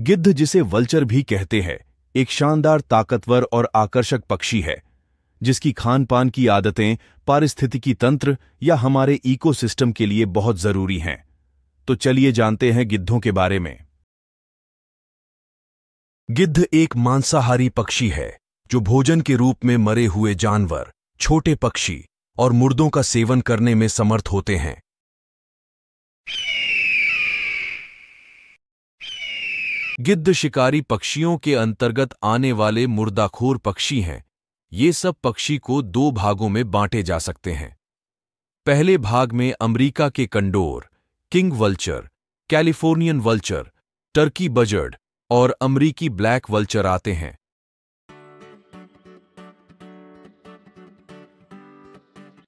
गिद्ध जिसे वल्चर भी कहते हैं एक शानदार ताकतवर और आकर्षक पक्षी है जिसकी खान पान की आदतें पारिस्थितिकी तंत्र या हमारे इकोसिस्टम के लिए बहुत जरूरी हैं तो चलिए जानते हैं गिद्धों के बारे में गिद्ध एक मांसाहारी पक्षी है जो भोजन के रूप में मरे हुए जानवर छोटे पक्षी और मुर्दों का सेवन करने में समर्थ होते हैं गिद्ध शिकारी पक्षियों के अंतर्गत आने वाले मुर्दाखोर पक्षी हैं ये सब पक्षी को दो भागों में बांटे जा सकते हैं पहले भाग में अमेरिका के condor king vulture Californian vulture turkey buzzard और अमरीकी ब्लैक वल्चर आते हैं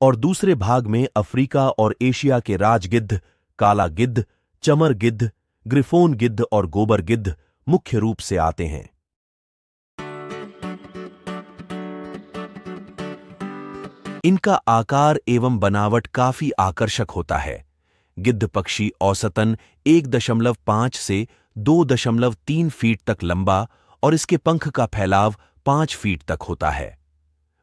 और दूसरे भाग में अफ्रीका और एशिया के राजगिद्ध काला गिद्ध चमर गिद्ध ग्रिफोन गिद्ध और गोबर गिद्ध मुख्य रूप से आते हैं इनका आकार एवं बनावट काफी आकर्षक होता है गिद्ध पक्षी औसतन 1.5 से 2.3 फीट तक लंबा और इसके पंख का फैलाव 5 फीट तक होता है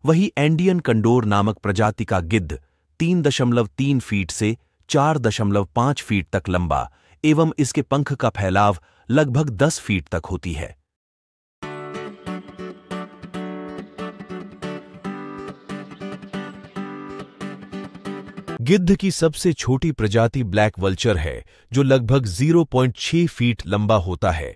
वही एंडियन कंडोर नामक प्रजाति का गिद्ध 3.3 फीट से 4.5 फीट तक लंबा एवं इसके पंख का फैलाव लगभग 10 फीट तक होती है गिद्ध की सबसे छोटी प्रजाति ब्लैक वल्चर है जो लगभग 0.6 फीट लंबा होता है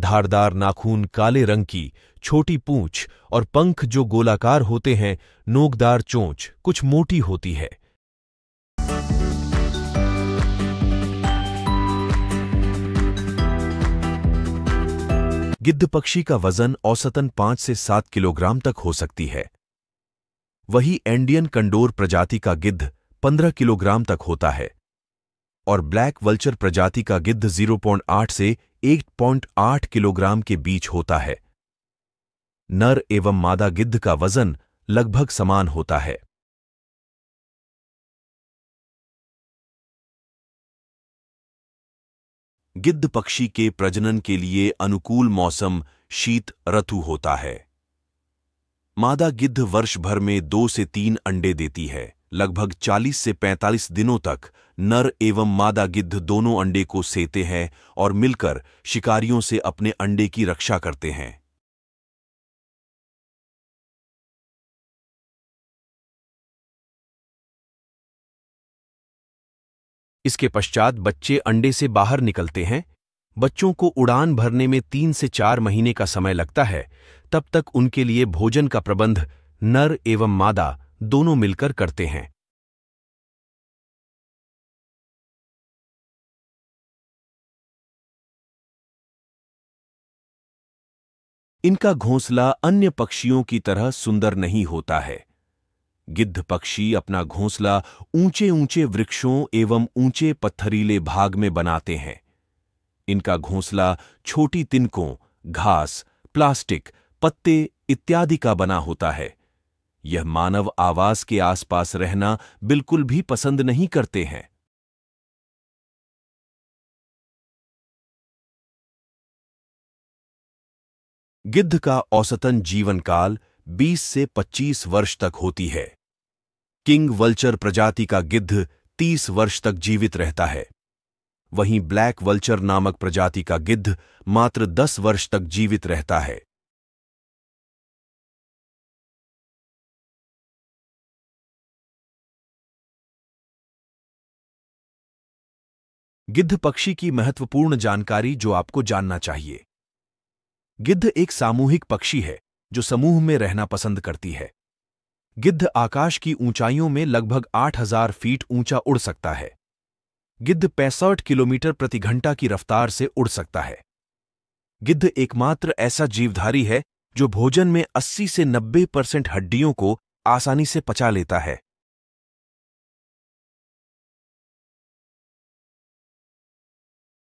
धारदार नाखून काले रंग की छोटी पूंछ और पंख जो गोलाकार होते हैं नोकदार चोंच कुछ मोटी होती है गिद्ध पक्षी का वजन औसतन पाँच से सात किलोग्राम तक हो सकती है वही एंडियन कंडोर प्रजाति का गिद्ध पंद्रह किलोग्राम तक होता है और ब्लैक वल्चर प्रजाति का गिद्ध 0.8 से 1.8 किलोग्राम के बीच होता है नर एवं मादा गिद्ध का वजन लगभग समान होता है गिद्ध पक्षी के प्रजनन के लिए अनुकूल मौसम शीत ऋतु होता है मादा गिद्ध वर्ष भर में दो से तीन अंडे देती है लगभग 40 से 45 दिनों तक नर एवं मादा गिद्ध दोनों अंडे को सेते हैं और मिलकर शिकारियों से अपने अंडे की रक्षा करते हैं इसके पश्चात बच्चे अंडे से बाहर निकलते हैं बच्चों को उड़ान भरने में तीन से चार महीने का समय लगता है तब तक उनके लिए भोजन का प्रबंध नर एवं मादा दोनों मिलकर करते हैं इनका घोंसला अन्य पक्षियों की तरह सुंदर नहीं होता है गिद्ध पक्षी अपना घोंसला ऊंचे ऊंचे वृक्षों एवं ऊंचे पत्थरीले भाग में बनाते हैं इनका घोंसला छोटी तिनकों घास प्लास्टिक पत्ते इत्यादि का बना होता है यह मानव आवास के आसपास रहना बिल्कुल भी पसंद नहीं करते हैं गिद्ध का औसतन जीवन काल 20 से 25 वर्ष तक होती है किंग वल्चर प्रजाति का गिद्ध 30 वर्ष तक जीवित रहता है वहीं ब्लैक वल्चर नामक प्रजाति का गिद्ध मात्र 10 वर्ष तक जीवित रहता है गिद्ध पक्षी की महत्वपूर्ण जानकारी जो आपको जानना चाहिए गिद्ध एक सामूहिक पक्षी है जो समूह में रहना पसंद करती है गिद्ध आकाश की ऊंचाइयों में लगभग 8000 फीट ऊंचा उड़ सकता है गिद्ध पैंसठ किलोमीटर प्रति घंटा की रफ्तार से उड़ सकता है गिद्ध एकमात्र ऐसा जीवधारी है जो भोजन में 80 से 90 परसेंट हड्डियों को आसानी से पचा लेता है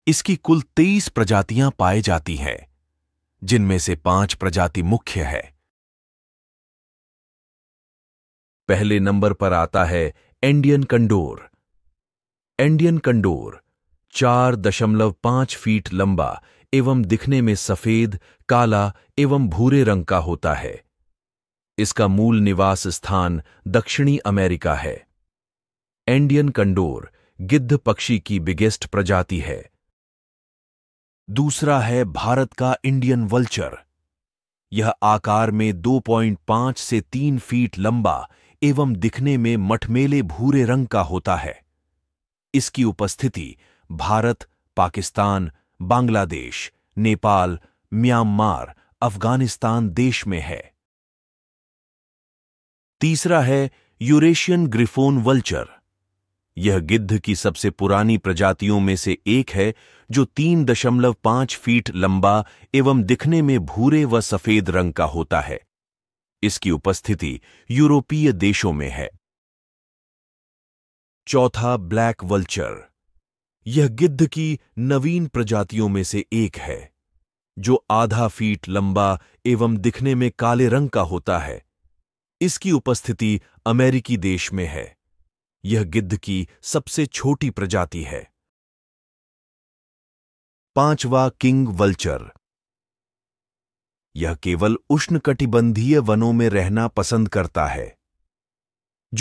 इसकी कुल 23 प्रजातियां पाई जाती हैं जिनमें से पांच प्रजाति मुख्य है पहले नंबर पर आता है एंडियन कंडोर एंडियन कंडोर चार दशमलव पांच फीट लंबा एवं दिखने में सफेद काला एवं भूरे रंग का होता है इसका मूल निवास स्थान दक्षिणी अमेरिका है एंडियन कंडोर गिद्ध पक्षी की बिगेस्ट प्रजाति है दूसरा है भारत का इंडियन वल्चर यह आकार में 2.5 से 3 फीट लंबा एवं दिखने में मठमेले भूरे रंग का होता है इसकी उपस्थिति भारत पाकिस्तान बांग्लादेश नेपाल म्यांमार अफगानिस्तान देश में है तीसरा है यूरेशियन ग्रिफोन वल्चर यह गिद्ध की सबसे पुरानी प्रजातियों में से एक है जो तीन दशमलव पांच फीट लंबा एवं दिखने में भूरे व सफेद रंग का होता है इसकी उपस्थिति यूरोपीय देशों में है चौथा ब्लैक वल्चर यह गिद्ध की नवीन प्रजातियों में से एक है जो आधा फीट लंबा एवं दिखने में काले रंग का होता है इसकी उपस्थिति अमेरिकी देश में है यह गिद्ध की सबसे छोटी प्रजाति है पांचवा किंग वल्चर यह केवल उष्णकटिबंधीय वनों में रहना पसंद करता है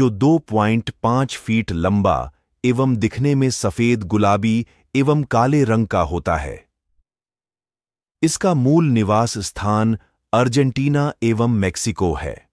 जो 2.5 फीट लंबा एवं दिखने में सफेद गुलाबी एवं काले रंग का होता है इसका मूल निवास स्थान अर्जेंटीना एवं मेक्सिको है